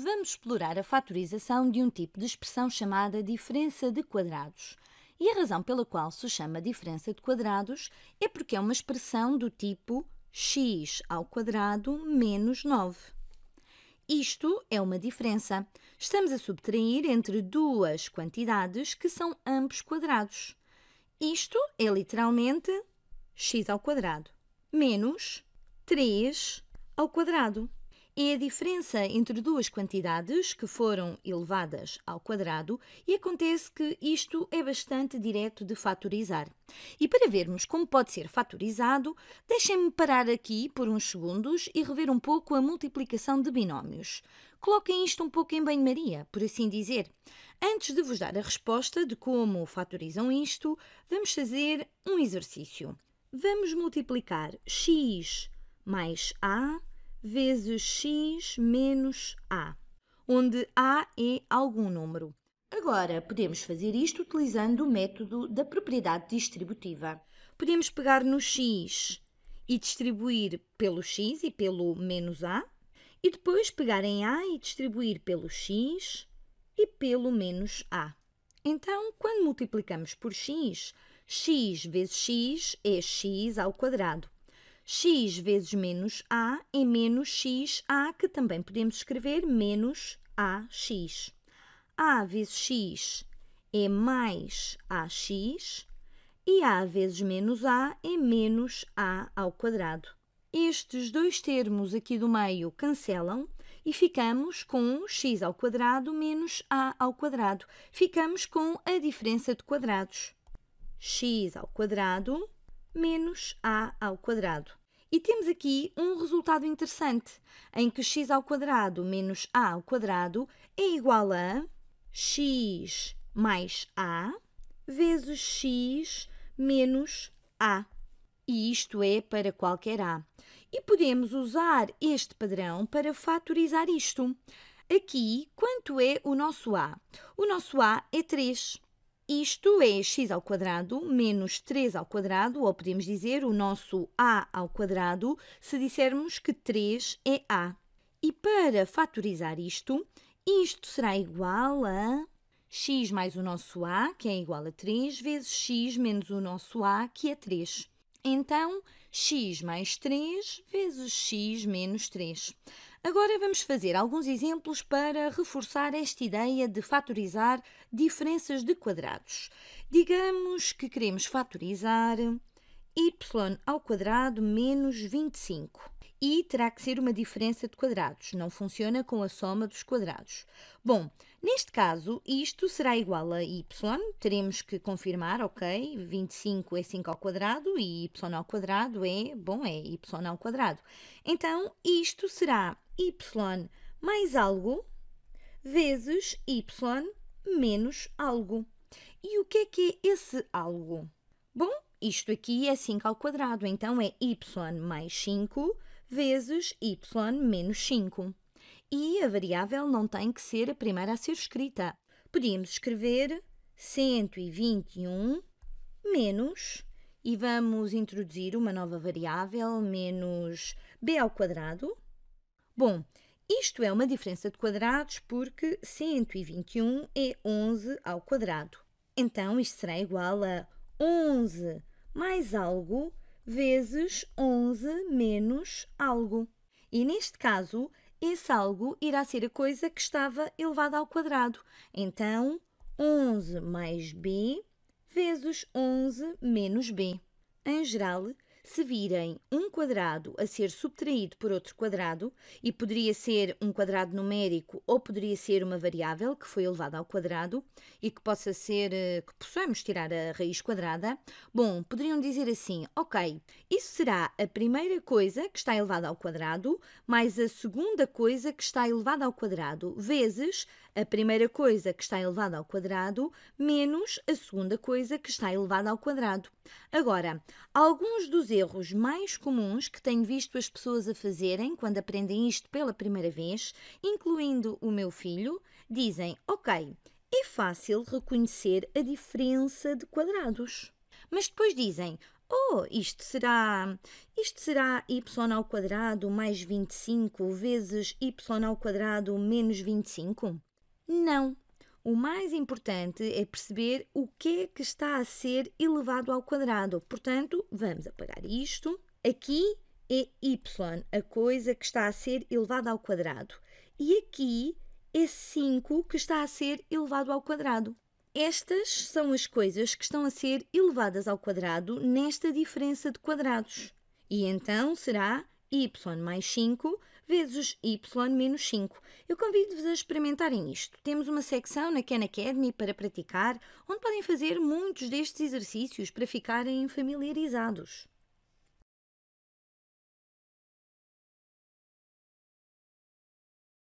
Vamos explorar a fatorização de um tipo de expressão chamada diferença de quadrados. E a razão pela qual se chama diferença de quadrados é porque é uma expressão do tipo x ao quadrado menos 9. Isto é uma diferença. Estamos a subtrair entre duas quantidades que são ambos quadrados. Isto é literalmente x ao quadrado menos 3 ao quadrado é a diferença entre duas quantidades que foram elevadas ao quadrado e acontece que isto é bastante direto de fatorizar. E para vermos como pode ser fatorizado, deixem-me parar aqui por uns segundos e rever um pouco a multiplicação de binómios. Coloquem isto um pouco em banho-maria, por assim dizer. Antes de vos dar a resposta de como fatorizam isto, vamos fazer um exercício. Vamos multiplicar x mais a vezes x menos a, onde a é algum número. Agora, podemos fazer isto utilizando o método da propriedade distributiva. Podemos pegar no x e distribuir pelo x e pelo menos a, e depois pegar em a e distribuir pelo x e pelo menos a. Então, quando multiplicamos por x, x vezes x é x ao quadrado x vezes menos a é menos xa, que também podemos escrever menos ax. a vezes x é mais ax e a vezes menos a é menos a ao quadrado. Estes dois termos aqui do meio cancelam e ficamos com x ao quadrado menos a ao quadrado. Ficamos com a diferença de quadrados. x ao quadrado menos a ao quadrado. E temos aqui um resultado interessante, em que x ao quadrado menos a ao quadrado é igual a x mais a vezes x menos a. E isto é para qualquer a. E podemos usar este padrão para fatorizar isto. Aqui, quanto é o nosso a? O nosso a é 3. Isto é x ao quadrado menos 3 ao quadrado, ou podemos dizer o nosso a ao quadrado, se dissermos que 3 é a. E para fatorizar isto, isto será igual a x mais o nosso a, que é igual a 3, vezes x menos o nosso a, que é 3. Então, x mais 3 vezes x menos 3. Agora vamos fazer alguns exemplos para reforçar esta ideia de fatorizar diferenças de quadrados. Digamos que queremos fatorizar y ao quadrado menos 25 e terá que ser uma diferença de quadrados, não funciona com a soma dos quadrados. Bom, neste caso, isto será igual a y, teremos que confirmar, ok, 25 é 5 ao quadrado e y ao quadrado é, bom, é y ao quadrado. Então, isto será y mais algo vezes y menos algo. E o que é que é esse algo? Bom, isto aqui é 5 ao quadrado, então é y mais 5 vezes y menos 5. E a variável não tem que ser a primeira a ser escrita. Podíamos escrever 121 menos, e vamos introduzir uma nova variável, menos b ao quadrado. Bom, isto é uma diferença de quadrados porque 121 é 11 ao quadrado. Então, isto será igual a 11 mais algo vezes 11 menos algo. E neste caso, esse algo irá ser a coisa que estava elevada ao quadrado. Então, 11 mais b vezes 11 menos b. Em geral, se virem um quadrado a ser subtraído por outro quadrado, e poderia ser um quadrado numérico ou poderia ser uma variável que foi elevada ao quadrado e que possa ser eh, que possamos tirar a raiz quadrada, bom, poderiam dizer assim: ok, isso será a primeira coisa que está elevada ao quadrado mais a segunda coisa que está elevada ao quadrado vezes a primeira coisa que está elevada ao quadrado menos a segunda coisa que está elevada ao quadrado. Agora, alguns dos erros mais comuns que tenho visto as pessoas a fazerem quando aprendem isto pela primeira vez, incluindo o meu filho, dizem: Ok, é fácil reconhecer a diferença de quadrados. Mas depois dizem: Oh, isto será, isto será y ao quadrado mais 25 vezes y ao quadrado menos 25? Não, o mais importante é perceber o que é que está a ser elevado ao quadrado. Portanto, vamos apagar isto. Aqui é y, a coisa que está a ser elevada ao quadrado. E aqui é 5 que está a ser elevado ao quadrado. Estas são as coisas que estão a ser elevadas ao quadrado nesta diferença de quadrados. E então será y mais 5 vezes y menos 5. Eu convido-vos a experimentarem isto. Temos uma secção na Khan Academy para praticar, onde podem fazer muitos destes exercícios para ficarem familiarizados.